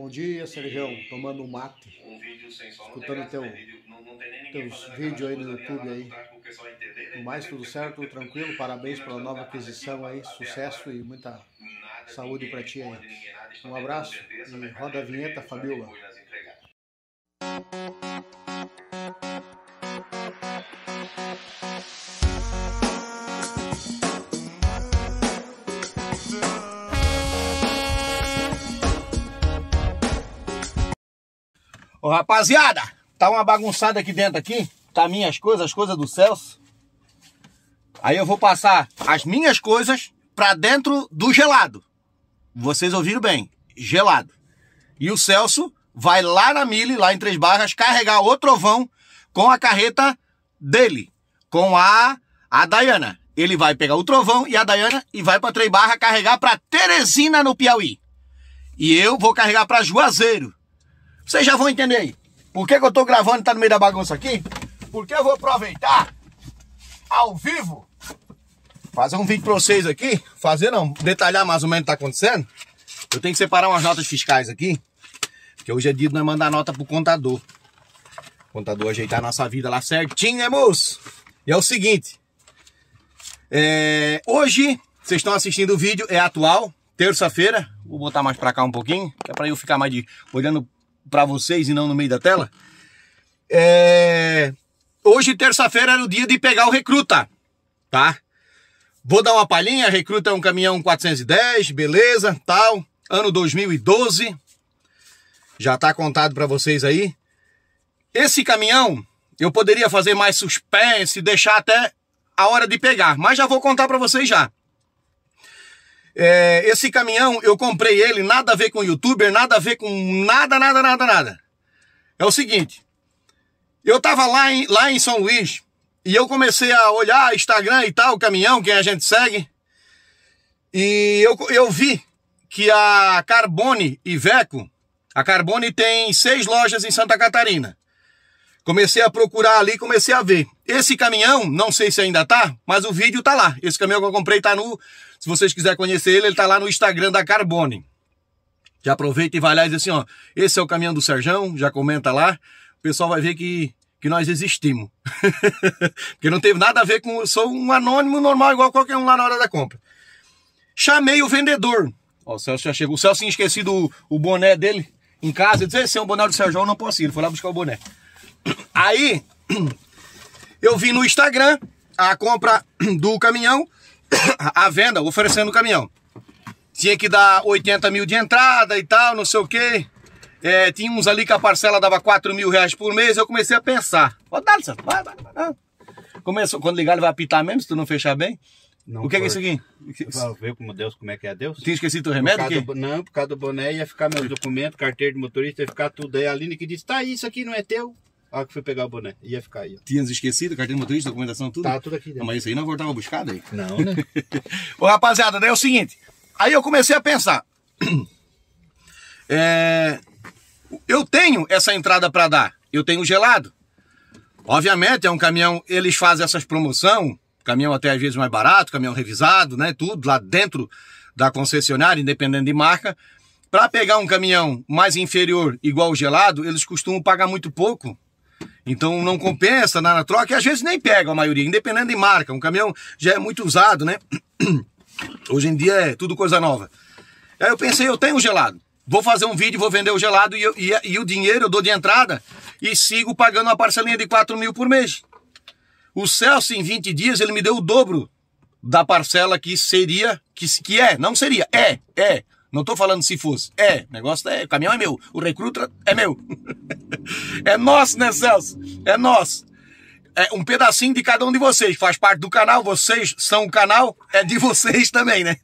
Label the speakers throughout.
Speaker 1: Bom dia, Sergião. Tomando um mate. Um vídeo sem som. Escutando teu, vídeo. Não, teus vídeos aí no YouTube aí. Tá entender, né? mais, tudo certo, tranquilo. Parabéns pela nova aquisição aí. Sucesso e muita saúde para ti aí. Um abraço
Speaker 2: e roda a vinheta, Fabiola.
Speaker 1: Ô, rapaziada, tá uma bagunçada aqui dentro aqui. Tá minhas coisas, as coisas do Celso. Aí eu vou passar as minhas coisas para dentro do gelado. Vocês ouviram bem, gelado. E o Celso vai lá na Mille, lá em Três Barras, carregar o trovão com a carreta dele, com a, a Dayana. Ele vai pegar o trovão e a Dayana e vai para Três Barras carregar para Teresina, no Piauí. E eu vou carregar para Juazeiro. Vocês já vão entender aí. Por que, que eu tô gravando e tá no meio da bagunça aqui? Porque eu vou aproveitar ao vivo fazer um vídeo para vocês aqui. Fazer não, detalhar mais ou menos o que tá acontecendo. Eu tenho que separar umas notas fiscais aqui. Porque hoje é dia de nós mandar nota pro contador. O contador ajeitar a nossa vida lá certinho, né, moço? E é o seguinte. É, hoje, vocês estão assistindo o vídeo, é atual, terça-feira. Vou botar mais pra cá um pouquinho, que é pra eu ficar mais de... olhando para vocês e não no meio da tela. É... Hoje, terça-feira, era o dia de pegar o recruta, tá? Vou dar uma palhinha, recruta é um caminhão 410, beleza, tal, ano 2012. Já tá contado para vocês aí. Esse caminhão, eu poderia fazer mais suspense, deixar até a hora de pegar, mas já vou contar para vocês já. É, esse caminhão, eu comprei ele, nada a ver com youtuber, nada a ver com nada, nada, nada, nada. É o seguinte, eu tava lá em, lá em São Luís e eu comecei a olhar Instagram e tal, o caminhão, quem a gente segue. E eu, eu vi que a Carbone Iveco, a Carbone tem seis lojas em Santa Catarina. Comecei a procurar ali, comecei a ver. Esse caminhão, não sei se ainda tá, mas o vídeo tá lá. Esse caminhão que eu comprei tá no se vocês quiserem conhecer ele, ele está lá no Instagram da Carbone. Já aproveita e vai lá e diz assim, ó, esse é o caminhão do Serjão, já comenta lá. O pessoal vai ver que, que nós existimos. Porque não teve nada a ver com... Sou um anônimo normal, igual qualquer um lá na hora da compra. Chamei o vendedor. Ó, o Celso já chegou. O Celso tinha esquecido o, o boné dele em casa. Ele disse, esse é o boné do Serjão, não posso ir. Ele foi lá buscar o boné. Aí, eu vi no Instagram a compra do caminhão. à venda, oferecendo o caminhão. Tinha que dar 80 mil de entrada e tal, não sei o quê. É, tinha uns ali que a parcela dava 4 mil reais por mês. Eu comecei a pensar. Pode dar, licença. Vai, vai, vai. Começou, quando ligar, ele vai apitar mesmo, se tu não fechar bem. Não o que, é que é isso aqui?
Speaker 2: Pra ver como Deus, como é que é Deus. Tinha esquecido o remédio? Por
Speaker 1: do, não, por causa do boné ia ficar meus
Speaker 2: documentos, carteira de motorista, ia ficar tudo aí. A Aline que disse, tá, isso aqui não é teu a que foi pegar o boné. Ia ficar aí. Ó.
Speaker 1: Tinhas esquecido, carteira de motorista, documentação, tudo? Tá tudo aqui dentro. mas isso aí não voltava buscar aí. Não, né? Ô, rapaziada, daí é o seguinte. Aí eu comecei a pensar. é, eu tenho essa entrada para dar. Eu tenho gelado. Obviamente, é um caminhão, eles fazem essas promoção, caminhão até às vezes mais barato, caminhão revisado, né? Tudo lá dentro da concessionária, independente de marca. Para pegar um caminhão mais inferior, igual o gelado, eles costumam pagar muito pouco então não compensa na troca e às vezes nem pega a maioria, independente de marca. Um caminhão já é muito usado, né? Hoje em dia é tudo coisa nova. Aí eu pensei, eu tenho gelado. Vou fazer um vídeo, vou vender o gelado e, e, e o dinheiro eu dou de entrada e sigo pagando uma parcelinha de 4 mil por mês. O Celso, em 20 dias, ele me deu o dobro da parcela que seria, que, que é, não seria, é, é, não estou falando se fosse. É, o negócio é. O caminhão é meu. O recruta é meu. é nosso, né, Celso? É nosso. É um pedacinho de cada um de vocês. Faz parte do canal, vocês são o canal, é de vocês também, né?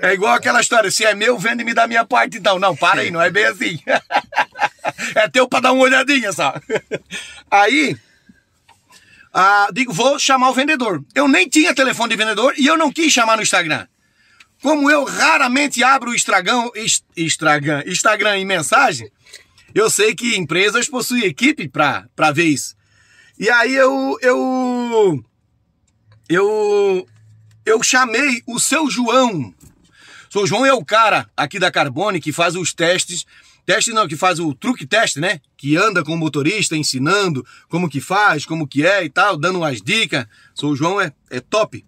Speaker 1: É igual aquela história: se é meu, vende me da minha parte, então. Não, para aí, não é bem assim. é teu para dar uma olhadinha só. Aí. Ah, digo, vou chamar o vendedor. Eu nem tinha telefone de vendedor e eu não quis chamar no Instagram. Como eu raramente abro o estragão, est, estragão, Instagram em mensagem, eu sei que empresas possuem equipe para ver isso. E aí eu, eu eu eu chamei o seu João. O seu João é o cara aqui da Carbone que faz os testes, teste não, que faz o truque teste, né? Que anda com o motorista ensinando como que faz, como que é e tal, dando umas dicas. O seu João é, é top.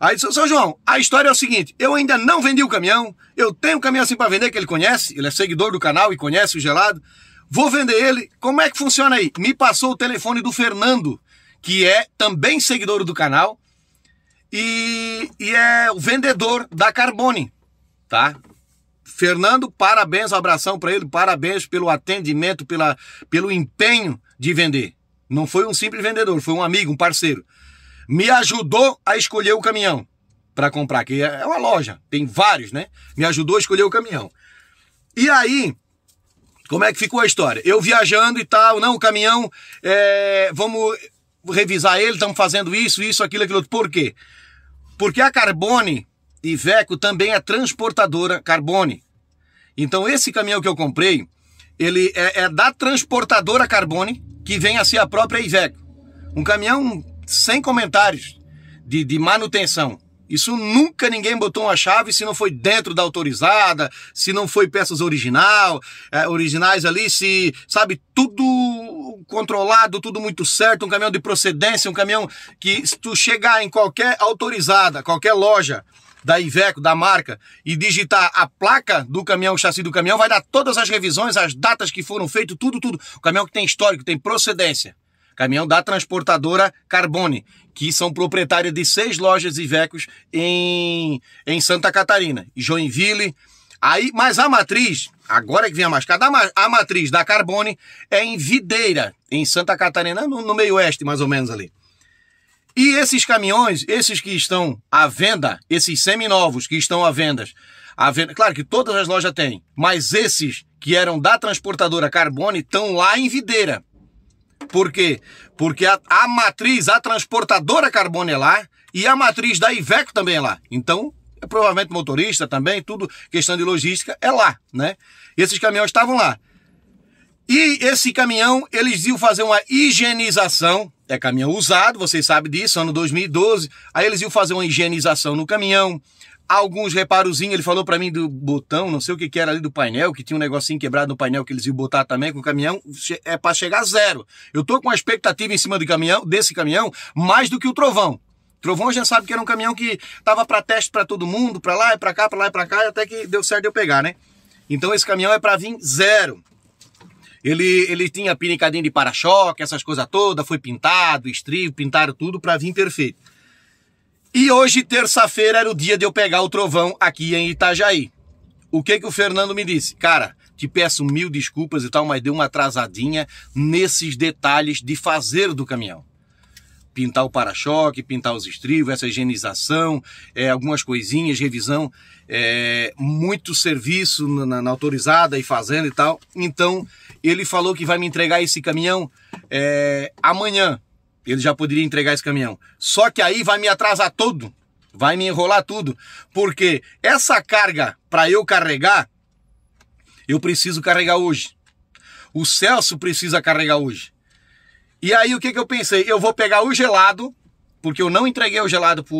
Speaker 1: Aí disse, São João, a história é o seguinte, eu ainda não vendi o caminhão, eu tenho um caminhão assim para vender que ele conhece, ele é seguidor do canal e conhece o gelado, vou vender ele, como é que funciona aí? Me passou o telefone do Fernando, que é também seguidor do canal e, e é o vendedor da Carbone, tá? Fernando, parabéns, um abração para ele, parabéns pelo atendimento, pela, pelo empenho de vender. Não foi um simples vendedor, foi um amigo, um parceiro me ajudou a escolher o caminhão para comprar, que é uma loja, tem vários, né? Me ajudou a escolher o caminhão. E aí, como é que ficou a história? Eu viajando e tal, não, o caminhão, é, vamos revisar ele, estamos fazendo isso, isso, aquilo, aquilo. Por quê? Porque a Carbone Iveco também é transportadora Carbone. Então esse caminhão que eu comprei, ele é, é da transportadora Carbone, que vem a ser a própria Iveco. Um caminhão sem comentários de, de manutenção. Isso nunca ninguém botou uma chave se não foi dentro da autorizada, se não foi peças original, eh, originais ali, se, sabe, tudo controlado, tudo muito certo, um caminhão de procedência, um caminhão que se tu chegar em qualquer autorizada, qualquer loja da Iveco, da marca, e digitar a placa do caminhão, o chassi do caminhão, vai dar todas as revisões, as datas que foram feitas, tudo, tudo. O caminhão que tem histórico, tem procedência caminhão da transportadora Carbone, que são proprietários de seis lojas Ivecos em, em Santa Catarina, Joinville. Aí, mas a matriz, agora que vem a mascada, a matriz da Carbone é em Videira, em Santa Catarina, no, no meio oeste, mais ou menos ali. E esses caminhões, esses que estão à venda, esses seminovos que estão à venda, à venda, claro que todas as lojas têm, mas esses que eram da transportadora Carbone estão lá em Videira. Por quê? Porque a, a matriz, a transportadora carbono é lá e a matriz da Iveco também é lá. Então, provavelmente motorista também, tudo, questão de logística, é lá, né? Esses caminhões estavam lá. E esse caminhão, eles iam fazer uma higienização, é caminhão usado, vocês sabem disso, ano 2012, aí eles iam fazer uma higienização no caminhão, alguns reparozinhos, ele falou para mim do botão, não sei o que, que era ali do painel, que tinha um negocinho quebrado no painel que eles iam botar também com o caminhão, é para chegar a zero. Eu tô com uma expectativa em cima do caminhão, desse caminhão, mais do que o Trovão. Trovão a gente sabe que era um caminhão que tava para teste para todo mundo, para lá e para cá, para lá e para cá, e até que deu certo eu pegar, né? Então esse caminhão é para vir zero. Ele, ele tinha pinicadinho de para-choque, essas coisas todas, foi pintado, estribo, pintaram tudo para vir perfeito. E hoje, terça-feira, era o dia de eu pegar o trovão aqui em Itajaí. O que que o Fernando me disse? Cara, te peço mil desculpas e tal, mas deu uma atrasadinha nesses detalhes de fazer do caminhão. Pintar o para-choque, pintar os estribos, essa higienização, é, algumas coisinhas, revisão, é, muito serviço na, na, autorizada e fazendo e tal. Então, ele falou que vai me entregar esse caminhão é, amanhã. Ele já poderia entregar esse caminhão. Só que aí vai me atrasar todo, vai me enrolar tudo, porque essa carga para eu carregar, eu preciso carregar hoje. O Celso precisa carregar hoje. E aí o que, que eu pensei? Eu vou pegar o gelado, porque eu não entreguei o gelado para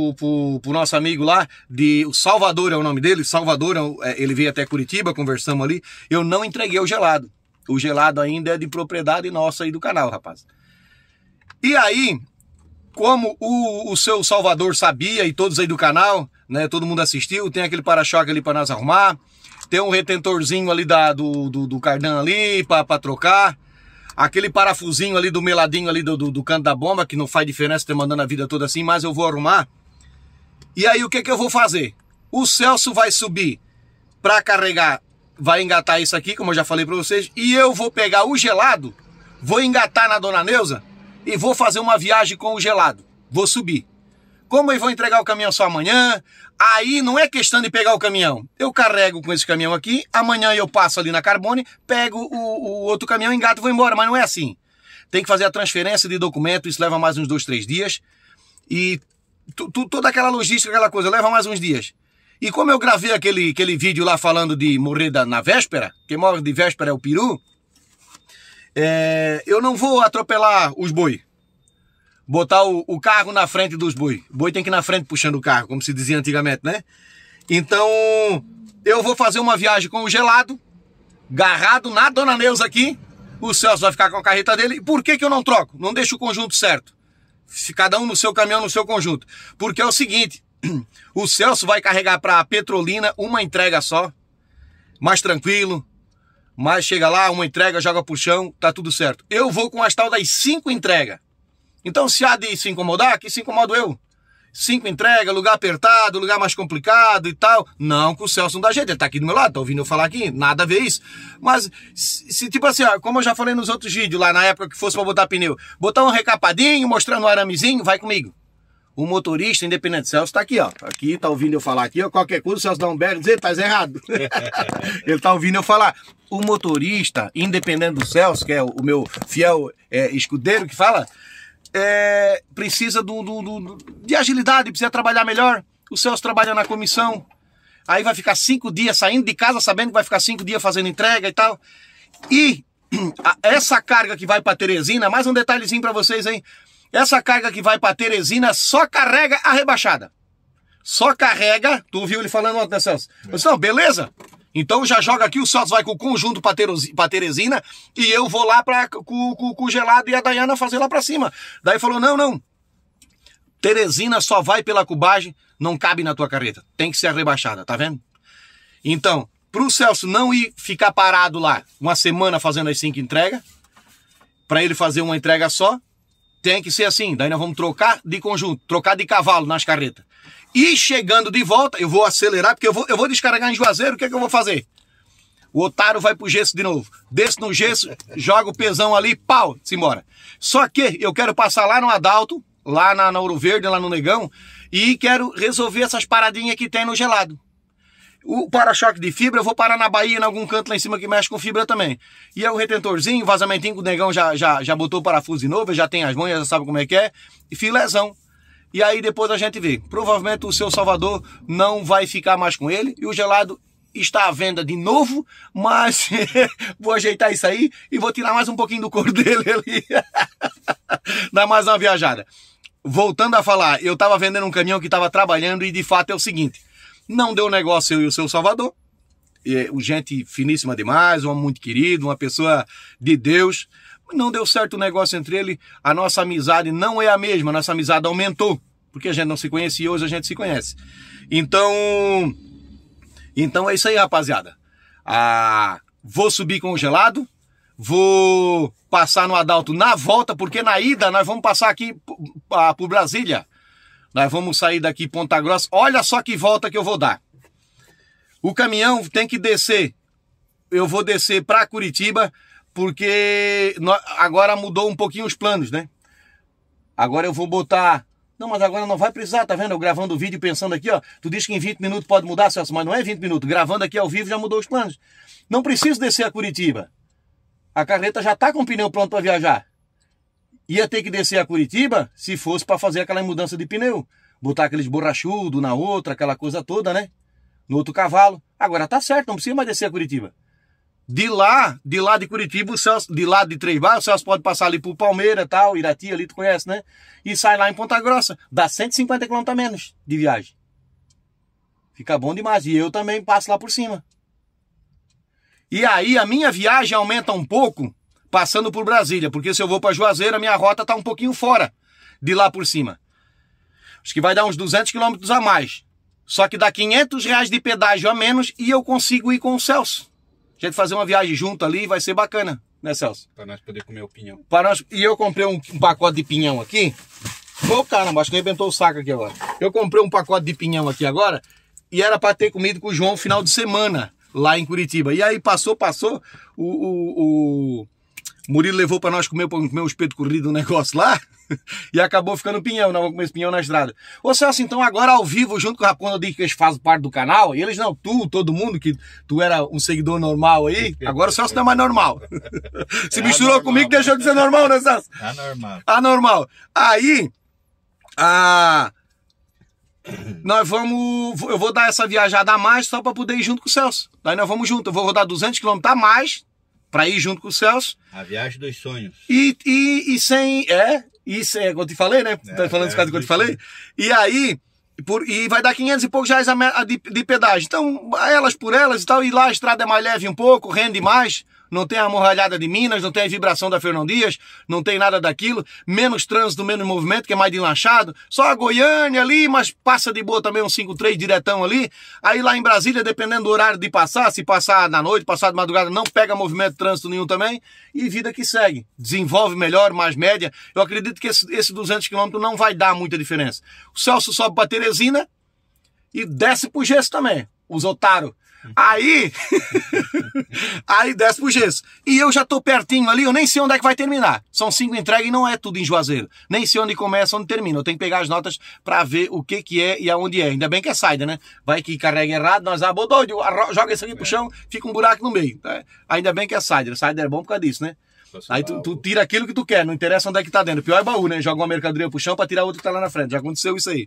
Speaker 1: o nosso amigo lá, de o Salvador é o nome dele, Salvador, é é, ele veio até Curitiba, conversamos ali, eu não entreguei o gelado. O gelado ainda é de propriedade nossa aí do canal, rapaz. E aí, como o, o seu Salvador sabia e todos aí do canal, né? Todo mundo assistiu, tem aquele para-choque ali para nós arrumar, tem um retentorzinho ali da, do, do, do cardan ali para trocar. Aquele parafusinho ali do meladinho ali do, do, do canto da bomba, que não faz diferença ter mandando a vida toda assim, mas eu vou arrumar. E aí o que, que eu vou fazer? O Celso vai subir para carregar, vai engatar isso aqui, como eu já falei para vocês, e eu vou pegar o gelado, vou engatar na Dona Neuza e vou fazer uma viagem com o gelado. Vou subir. Como eu vou entregar o caminhão só amanhã, aí não é questão de pegar o caminhão. Eu carrego com esse caminhão aqui, amanhã eu passo ali na Carbone, pego o, o outro caminhão, engato e vou embora. Mas não é assim. Tem que fazer a transferência de documento, isso leva mais uns dois, três dias. E tu, tu, toda aquela logística, aquela coisa, leva mais uns dias. E como eu gravei aquele, aquele vídeo lá falando de morrer da, na véspera, quem morre de véspera é o peru, é, eu não vou atropelar os boi. Botar o, o carro na frente dos boi. O boi tem que ir na frente puxando o carro, como se dizia antigamente, né? Então, eu vou fazer uma viagem com o gelado, garrado na Dona Neuza aqui. O Celso vai ficar com a carreta dele. E por que, que eu não troco? Não deixo o conjunto certo. Cada um no seu caminhão, no seu conjunto. Porque é o seguinte, o Celso vai carregar para a Petrolina uma entrega só, mais tranquilo, mas chega lá, uma entrega, joga pro chão, tá tudo certo. Eu vou com as tal das cinco entregas. Então, se há de se incomodar, que se incomodo eu. Cinco entregas, lugar apertado, lugar mais complicado e tal. Não, com o Celso não dá jeito, ele tá aqui do meu lado, tá ouvindo eu falar aqui, nada a ver isso. Mas, se, tipo assim, ó, como eu já falei nos outros vídeos lá na época que fosse pra botar pneu, botar um recapadinho, mostrando um aramezinho, vai comigo. O motorista independente Celso está aqui, ó. Aqui, tá ouvindo eu falar aqui, ó. Qualquer coisa, o Celso berro, diz, tá errado. ele tá ouvindo eu falar. O motorista, independente do Celso, que é o meu fiel é, escudeiro que fala, é, precisa do, do, do, de agilidade, precisa trabalhar melhor. O Celso trabalha na comissão. Aí vai ficar cinco dias saindo de casa, sabendo que vai ficar cinco dias fazendo entrega e tal. E essa carga que vai para Teresina, mais um detalhezinho para vocês, hein? Essa carga que vai para Teresina só carrega a rebaixada. Só carrega. Tu ouviu ele falando ontem, né, Celso? É. Eu disse, não, beleza. Então já joga aqui, o Celso vai com o conjunto para Teresina e eu vou lá pra, com, com, com o gelado e a Dayana fazer lá para cima. Daí falou: não, não. Teresina só vai pela cubagem, não cabe na tua carreta. Tem que ser a rebaixada, tá vendo? Então, pro Celso não ir ficar parado lá uma semana fazendo as cinco entregas, para ele fazer uma entrega só, tem que ser assim. Daí nós vamos trocar de conjunto, trocar de cavalo nas carretas. E chegando de volta, eu vou acelerar, porque eu vou, eu vou descarregar em Juazeiro, o que é que eu vou fazer? O otário vai pro gesso de novo. Desce no gesso, joga o pesão ali, pau, se embora. Só que eu quero passar lá no Adalto, lá na, na Ouro Verde, lá no Negão, e quero resolver essas paradinhas que tem no gelado. O para-choque de fibra, eu vou parar na Bahia, em algum canto lá em cima que mexe com fibra também. E é o retentorzinho, vazamentinho que o negão já, já, já botou o parafuso de novo, já tem as mãos, já sabe como é que é. E lesão E aí depois a gente vê. Provavelmente o seu Salvador não vai ficar mais com ele e o gelado está à venda de novo, mas vou ajeitar isso aí e vou tirar mais um pouquinho do couro dele ali. Dá mais uma viajada. Voltando a falar, eu estava vendendo um caminhão que estava trabalhando e de fato é o seguinte. Não deu negócio eu e o seu Salvador. É, gente finíssima demais, um homem muito querido, uma pessoa de Deus. Não deu certo o negócio entre ele. A nossa amizade não é a mesma, a nossa amizade aumentou. Porque a gente não se conhecia e hoje a gente se conhece. Então. Então é isso aí, rapaziada. Ah, vou subir congelado, vou passar no Adalto na volta, porque na ida nós vamos passar aqui ah, por Brasília. Nós vamos sair daqui Ponta Grossa. Olha só que volta que eu vou dar. O caminhão tem que descer. Eu vou descer para Curitiba porque agora mudou um pouquinho os planos, né? Agora eu vou botar não, mas agora não vai precisar, tá vendo? Eu gravando o vídeo pensando aqui, ó. Tu diz que em 20 minutos pode mudar, Celso, mas não é 20 minutos. Gravando aqui ao vivo já mudou os planos. Não preciso descer a Curitiba. A carreta já tá com o pneu pronto para viajar ia ter que descer a Curitiba se fosse para fazer aquela mudança de pneu. Botar aqueles borrachudo na outra, aquela coisa toda, né? No outro cavalo. Agora tá certo, não precisa mais descer a Curitiba. De lá, de lá de Curitiba, Celso, de lá de Três Barras, o Celso pode passar ali pro Palmeira tal, Irati ali, tu conhece, né? E sai lá em Ponta Grossa. Dá 150 quilômetros a menos de viagem. Fica bom demais. E eu também passo lá por cima. E aí a minha viagem aumenta um pouco passando por Brasília, porque se eu vou para Juazeiro, a minha rota tá um pouquinho fora de lá por cima. Acho que vai dar uns 200 quilômetros a mais. Só que dá 500 reais de pedágio a menos e eu consigo ir com o Celso. A gente fazer uma viagem junto ali vai ser bacana, né, Celso?
Speaker 2: Para nós poder comer o pinhão.
Speaker 1: Para nós... E eu comprei um, um pacote de pinhão aqui. Ô, oh, caramba, acho que arrebentou o saco aqui agora. Eu comprei um pacote de pinhão aqui agora e era para ter comido com o João final de semana lá em Curitiba. E aí passou, passou, o, o, o Murilo levou para nós comer, comer um espeto corrido, um negócio lá, e acabou ficando pinhão, não né? vamos comer pinhão na estrada. Ô Celso, então agora ao vivo, junto com o Rapaz, eu digo que eles fazem parte do canal, e eles não, tu, todo mundo, que tu era um seguidor normal aí, agora o Celso não é mais normal. Se é misturou anormal, comigo, deixou de ser normal, né Celso? Anormal. Tá anormal. Tá aí, a... Nós vamos. Eu vou dar essa viajada a mais só para poder ir junto com o Celso. Daí nós vamos junto. Eu vou rodar 200 km a mais para ir junto com o Celso.
Speaker 2: A viagem dos sonhos.
Speaker 1: E, e, e sem. É, e sem. É, eu te falei, né? É, tá falando é, isso que eu te é falei. E aí. Por, e vai dar 500 e poucos reais a, a, de, de pedágio. Então, elas por elas e tal, e lá a estrada é mais leve um pouco, rende mais não tem a morralhada de Minas, não tem a vibração da Fernão Dias, não tem nada daquilo, menos trânsito, menos movimento, que é mais dilanchado, só a Goiânia ali, mas passa de boa também um 53 diretão ali, aí lá em Brasília, dependendo do horário de passar, se passar na noite, passar de madrugada, não pega movimento, trânsito nenhum também, e vida que segue, desenvolve melhor, mais média, eu acredito que esse, esse 200 quilômetros não vai dar muita diferença. O Celso sobe para Teresina e desce o gesso também, os otários Aí, aí desce pro gesso. E eu já tô pertinho ali, eu nem sei onde é que vai terminar. São cinco entregas e não é tudo em Juazeiro. Nem sei onde começa, onde termina. Eu tenho que pegar as notas para ver o que que é e aonde é. Ainda bem que é saída, né? Vai que carrega errado, nós abodou, ah, ah, joga isso aqui pro é. chão, fica um buraco no meio. Tá? Ainda bem que é saída. Saída é bom por causa disso, né? Aí tu, tu, tira aquilo que tu quer, não interessa onde é que tá dentro. pior é baú, né? Joga uma mercadoria pro chão pra tirar outro que tá lá na frente. Já aconteceu isso aí.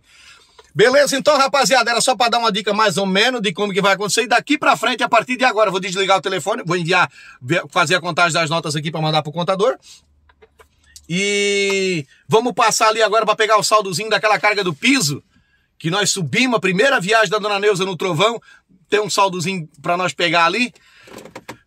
Speaker 1: Beleza? Então, rapaziada, era só para dar uma dica mais ou menos de como que vai acontecer. E daqui para frente, a partir de agora, vou desligar o telefone, vou enviar, fazer a contagem das notas aqui para mandar pro contador. E vamos passar ali agora para pegar o saldozinho daquela carga do piso que nós subimos a primeira viagem da Dona Neuza no Trovão. Tem um saldozinho para nós pegar ali.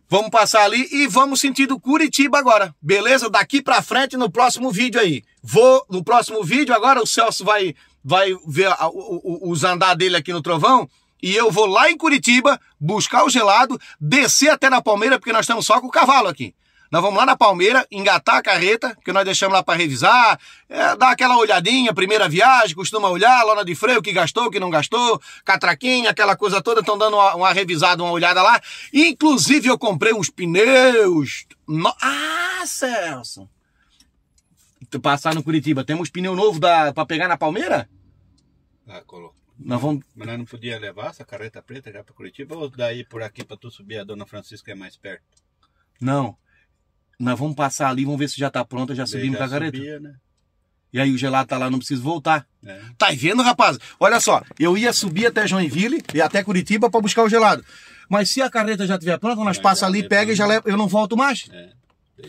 Speaker 1: Vamos passar ali e vamos sentido Curitiba agora, beleza? Daqui para frente no próximo vídeo aí. Vou no próximo vídeo agora o Celso vai vai ver a, os andar dele aqui no Trovão, e eu vou lá em Curitiba buscar o gelado, descer até na Palmeira, porque nós estamos só com o cavalo aqui. Nós vamos lá na Palmeira, engatar a carreta, que nós deixamos lá para revisar, é, dar aquela olhadinha, primeira viagem, costuma olhar, lona de freio, que gastou, que não gastou, catraquinha, aquela coisa toda, estão dando uma, uma, revisada, uma olhada lá. Inclusive, eu comprei uns pneus. No... Ah, Celso! Tu passar no Curitiba, temos pneu novo da... para pegar na Palmeira? Acolo. Ah, nós vamos...
Speaker 2: Mas nós não podia levar essa carreta preta já para Curitiba ou daí por aqui para tu subir a Dona Francisca é mais perto?
Speaker 1: Não. Nós vamos passar ali, vamos ver se já tá pronta, já subimos para a careta. Subia, né? E aí o gelado tá lá, não preciso voltar. É. Tá vendo, rapaz? Olha só, eu ia subir até Joinville e até Curitiba para buscar o gelado. Mas se a carreta já tiver pronta, nós passa ali, pega e já leva. Eu não volto mais. É.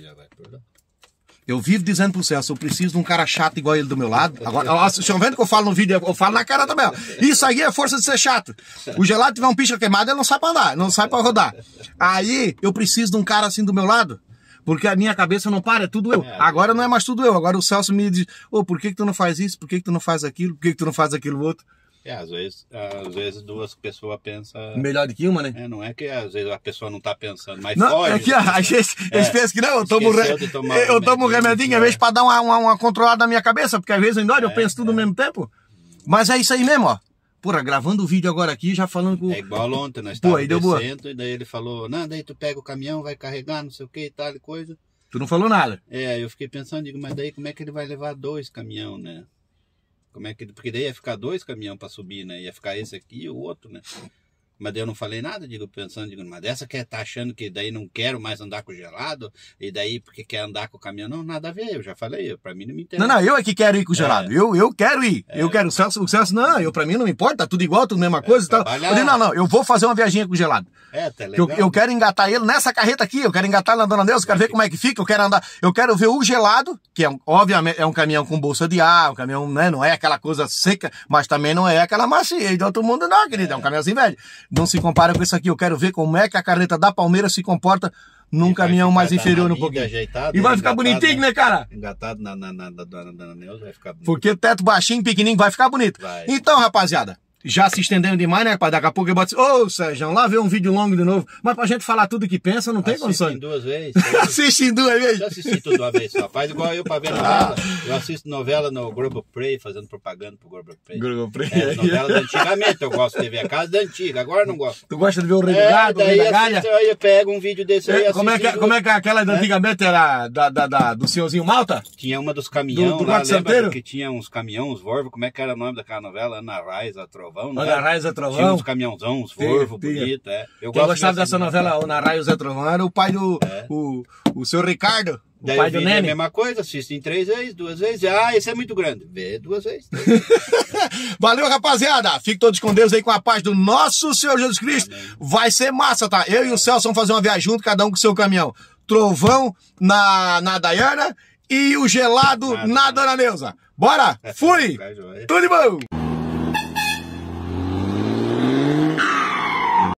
Speaker 1: já vai por lá. Eu vivo dizendo pro Celso, eu preciso de um cara chato igual ele do meu lado. Agora, ó, vocês estão vendo que eu falo no vídeo, eu falo na cara também. Ó. Isso aí é força de ser chato. O gelado tiver um picha queimado, ele não sai pra andar, não sai pra rodar. Aí, eu preciso de um cara assim do meu lado. Porque a minha cabeça não para, é tudo eu. É. Agora não é mais tudo eu. Agora o Celso me diz, ô, oh, por que, que tu não faz isso? Por que, que tu não faz aquilo? Por que, que tu não faz aquilo outro?
Speaker 2: É, às vezes, às vezes duas pessoas pensam. Melhor do que uma, né? É, não é que às vezes a pessoa não tá pensando, mas não, foge. É que vezes é, eles pensam que não, eu tomo, re... eu tomo um remedinho, às né? vezes,
Speaker 1: pra dar uma, uma, uma, controlada na minha cabeça, porque às vezes eu ainda olho, eu é, penso tudo é. ao mesmo tempo. Mas é isso aí mesmo, ó. Porra, gravando o vídeo agora aqui, já falando com. É igual ontem, nós estávamos descendo,
Speaker 2: e daí ele falou: Não, daí tu pega o caminhão, vai carregar, não sei o que e tal e coisa. Tu não falou nada. É, eu fiquei pensando, digo, mas daí como é que ele vai levar dois caminhão, né? Como é que. Porque daí ia ficar dois caminhões para subir, né? Ia ficar esse aqui e o outro, né? Mas daí eu não falei nada, digo, pensando, digo, mas dessa que tá achando que daí não quero mais andar com gelado, e daí porque quer andar com o caminhão, não, nada a ver, eu já falei, para mim não me interessa. Não, não, eu é que
Speaker 1: quero ir com é. gelado, é. eu, eu quero ir, é. eu quero, o Celso, o Celso, não, eu para mim não me importa, tá tudo igual, tudo mesma é, coisa é, e tal. Eu digo, não, não, eu vou fazer uma viaginha com gelado. É, tá legal. Eu, eu quero engatar ele nessa carreta aqui, eu quero engatar ele andando a Deus, eu quero ver como é que fica, eu quero andar, eu quero ver o gelado, que é, obviamente, é um caminhão com bolsa de ar, um caminhão, né, não é aquela coisa seca, mas também não é aquela macia de outro mundo não, querido, é, é um caminhãozinho velho não se compara com isso aqui. Eu quero ver como é que a carreta da Palmeiras se comporta num caminhão mais inferior um pouquinho.
Speaker 2: Ajeitado, e vai ficar bonitinho, na, né, cara? Engatado na, na, na, na, na, na vai
Speaker 1: ficar bonito. Porque teto baixinho, pequenininho, vai ficar bonito. Vai. Então, rapaziada, já se estendendo demais, né, para Daqui a pouco eu boto assim, ô, Sérgio, lá vê um vídeo longo de novo. Mas pra gente falar tudo que pensa, não tem assiste em
Speaker 2: duas vezes. Tá
Speaker 1: assiste em duas vezes. Já
Speaker 2: assisti tudo uma vez Faz igual eu pra ver novela. Eu assisto novela no Globoplay, fazendo propaganda pro Globo Globoplay. É, é, novela da antigamente eu gosto de ver. A casa da
Speaker 1: antiga, agora não gosto. Tu gosta de ver o Rei é, Gado, o Rei da Galha?
Speaker 2: aí eu pego um vídeo desse aí, é, como é Como é
Speaker 1: que aquela da é? antigamente era da, da, da, do senhorzinho Malta? Tinha uma dos caminhões do, do lá, lembra?
Speaker 2: Que tinha uns caminhões, os Volvo, como é que era o nome daquela novela? Ana Raiz, a Tro Trovão, né? Ana Raio Zé Trovão. Tinha uns caminhãozão, uns Volvo, bonito, é. Eu, gosto gostava dessa novela, Ana Raio Zé
Speaker 1: Trovão, era o pai do. É. O, o seu Ricardo. O Daí pai do né, Nene. a mesma
Speaker 2: coisa, assistem três vezes, duas vezes. Ah, esse é muito grande. Vê duas vezes.
Speaker 1: Valeu, rapaziada. Fiquem todos com Deus aí, com a paz do nosso Senhor Jesus Cristo. Amém. Vai ser massa, tá? Eu e o Celso vamos fazer uma viagem junto, cada um com seu caminhão. Trovão na, na Dayana e o gelado Nada. na Dona Neuza. Bora! É, Fui! Tudo de bom!